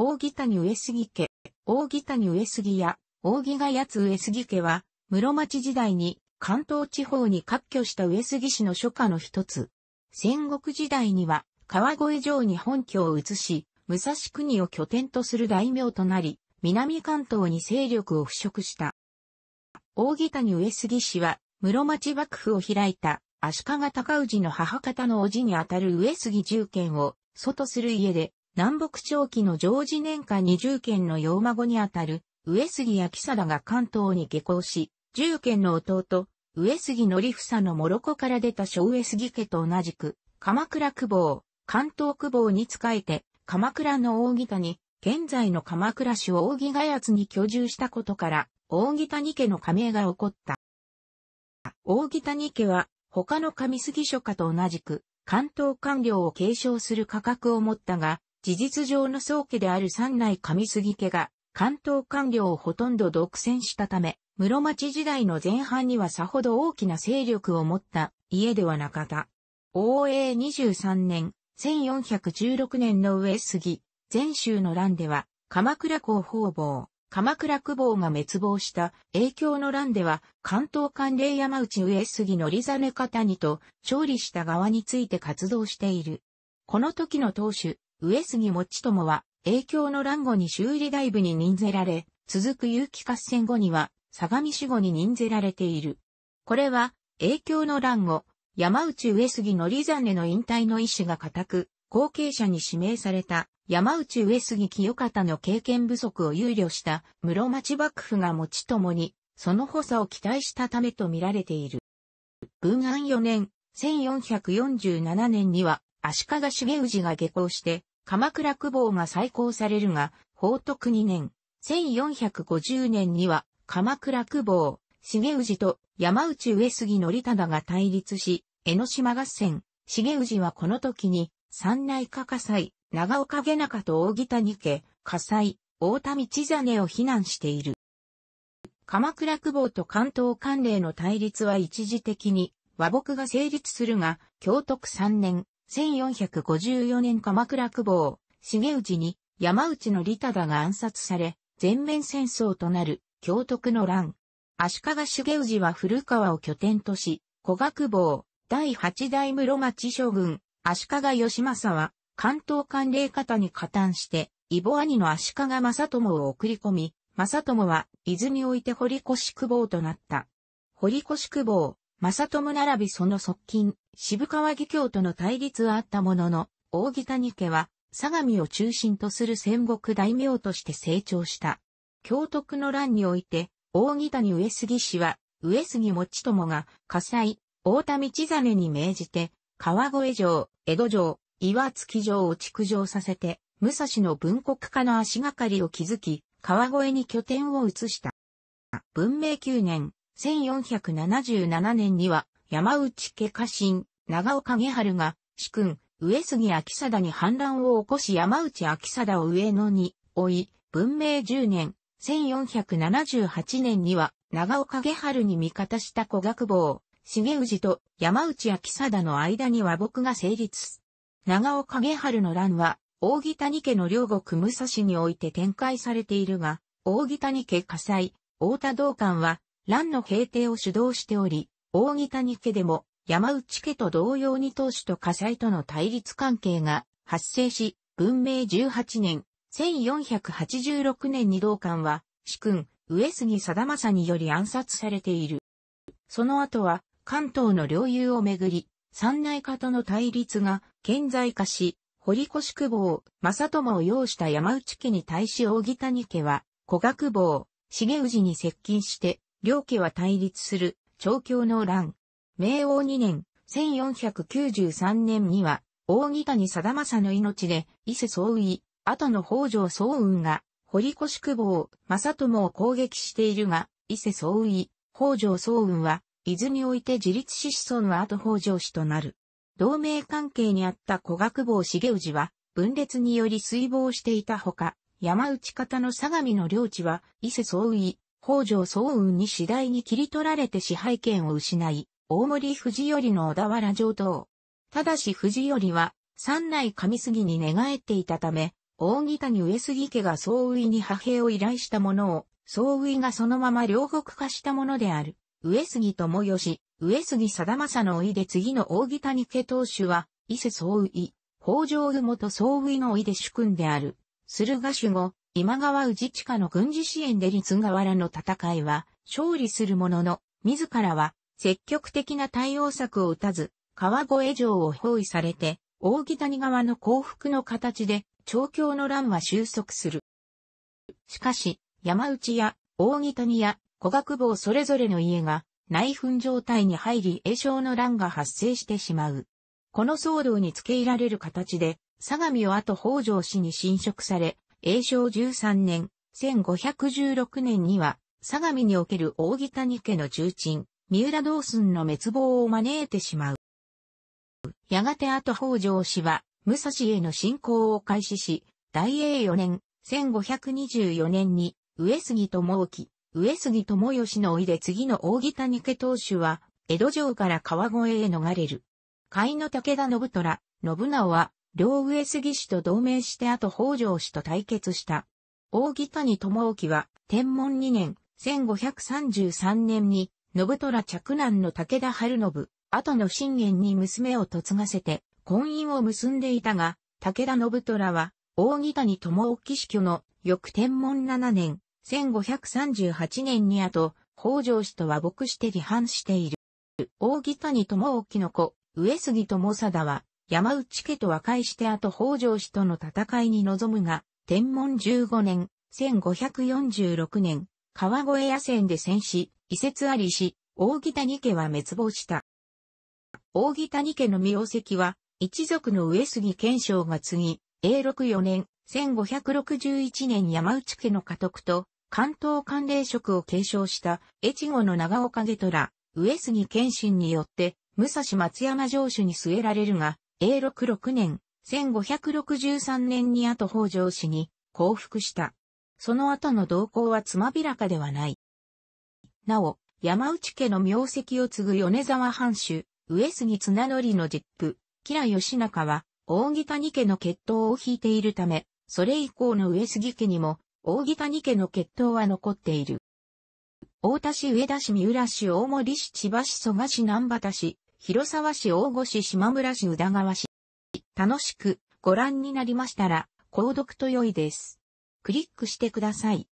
大谷上杉家、大谷上杉や、大木が八つ上杉家は、室町時代に関東地方に割拠した上杉氏の初夏の一つ。戦国時代には、川越城に本拠を移し、武蔵国を拠点とする大名となり、南関東に勢力を腐食した。大谷上杉氏は、室町幕府を開いた、足利尊氏の母方の叔父にあたる上杉重賢を、外する家で、南北朝期の常時年間20件の養孫にあたる、上杉や木貞が関東に下校し、10件の弟、上杉則房のもろコから出た小上杉家と同じく、鎌倉久保、関東久保に仕えて、鎌倉の大木谷、現在の鎌倉市大木谷津に居住したことから、大木谷家の加盟が起こった。大木谷家は、他の上杉書家と同じく、関東官僚を継承する価格を持ったが、事実上の宗家である三内上杉家が、関東官僚をほとんど独占したため、室町時代の前半にはさほど大きな勢力を持った家ではなかった。応永23年、1416年の上杉、前州の乱では、鎌倉公方々、鎌倉久保が滅亡した影響の乱では、関東官霊山内上杉のりざね方にと、勝利した側について活動している。この時の当主、上杉持友は、影響の乱後に修理大部に任ぜられ、続く有機合戦後には、相模守護に任ぜられている。これは、影響の乱後、山内上杉のリザネの引退の意思が固く、後継者に指名された山内上杉清方の経験不足を憂慮した室町幕府が持ちともに、その補佐を期待したためと見られている。文安4年、1447年には、足利重氏が下校して、鎌倉久保が再興されるが、法徳2年、1450年には、鎌倉久保、重氏と山内上杉則忠が対立し、江ノ島合戦、重氏はこの時に、三内科火災、長岡下中と大北に家、火災、大田道真を非難している。鎌倉久保と関東関連の対立は一時的に和睦が成立するが、京徳3年、1454年鎌倉久保、重内に山内の利忠が暗殺され、全面戦争となる京徳の乱。足利重氏は古川を拠点とし、古学坊、第八代室町将軍、足利義政は、関東管領方に加担して、伊母兄の足利正友を送り込み、正友は、伊豆において堀越久保となった。堀越久保、正友並びその側近、渋川義教との対立はあったものの、大木谷家は、相模を中心とする戦国大名として成長した。京徳の乱において、大木谷上杉氏は、上杉持友が、火災、大田道真に命じて、川越城、江戸城、岩月城を築城させて、武蔵の文国家の足がかりを築き、川越に拠点を移した。文明9年、1477年には山内家家臣、長尾景春が、主君、上杉明貞に反乱を起こし山内明貞を上野に追い、文明10年、1478年には、長尾景春に味方した小学坊、重氏と山内明貞の間に和睦が成立。長尾景春の乱は、大木谷家の両国武蔵において展開されているが、大木谷家火災、大田道館は、乱の平定を主導しており、大木谷家でも山内家と同様に当主と火災との対立関係が発生し、文明18年、1486年に道館は、主君、上杉貞政により暗殺されている。その後は、関東の領有をめぐり、三内家との対立が顕在化し、堀越久保、正友を擁した山内家に対し大木谷家は、小学坊、重氏に接近して、両家は対立する、長教の乱。明王2年、1493年には、大木谷貞政の命で、伊勢総意、後の北条総雲が、堀越久保、正友を攻撃しているが、伊勢総意、北条総雲は、伊豆において自立し子孫は後北条氏となる。同盟関係にあった小学坊重氏は、分裂により水亡していたほか、山内方の相模の領地は、伊勢総意、北条早雲に次第に切り取られて支配権を失い、大森藤頼の小田原上等。ただし藤頼は、三内上杉に寝返っていたため、大木谷上杉家が総右に派兵を依頼したものを、総右がそのまま両国化したものである。上杉友義、上杉貞政のいで次の大木谷家当主は、伊勢総右、北条雲と総右のいで主君である。駿河守護、今川氏下の軍事支援で立河原の戦いは勝利するものの、自らは積極的な対応策を打たず、川越城を包囲されて、大木谷側の降伏の形で、長教の乱は収束する。しかし、山内や大木谷や小学坊それぞれの家が内紛状態に入り栄翔の乱が発生してしまう。この騒動に付け入られる形で、相模を後北条氏に侵食され、永正13年、1516年には、相模における大木谷家の重鎮、三浦道寸の滅亡を招いてしまう。やがて後北条氏は、武蔵への侵攻を開始し、大英4年、1524年に、上杉智之、上杉智義のおいで次の大木谷家当主は、江戸城から川越へ逃れる。甲斐の武田信虎、信長は、両上杉氏と同盟して後北条氏と対決した。大木谷智沖は、天文2年、1533年に、信虎嫡男の武田春信、後の信玄に娘を嫁がせて、婚姻を結んでいたが、武田信虎は、大木谷智沖死去の、翌天文7年、1538年に後、北条氏と和睦して離反している。大木谷智沖の子、上杉智貞は、山内家と和解して後北条氏との戦いに臨むが、天文15年、1546年、川越野戦で戦死、移設ありし、大木谷家は滅亡した。大木谷家の名跡は、一族の上杉謙章が継ぎ、永禄4年、1561年山内家の家督と、関東関連職を継承した越後の長岡家虎、上杉謙信によって、武蔵松山城主に据えられるが、永禄6年、1563年に後北条氏に降伏した。その後の動向はつまびらかではない。なお、山内家の名跡を継ぐ米沢藩主、上杉綱則の実父、吉良義仲は、大木谷家の血統を引いているため、それ以降の上杉家にも、大木谷家の血統は残っている。大田市上田市三浦市大森市千葉市蘇我市南畑市広沢市大越市島村市宇田川市。楽しくご覧になりましたら、購読と良いです。クリックしてください。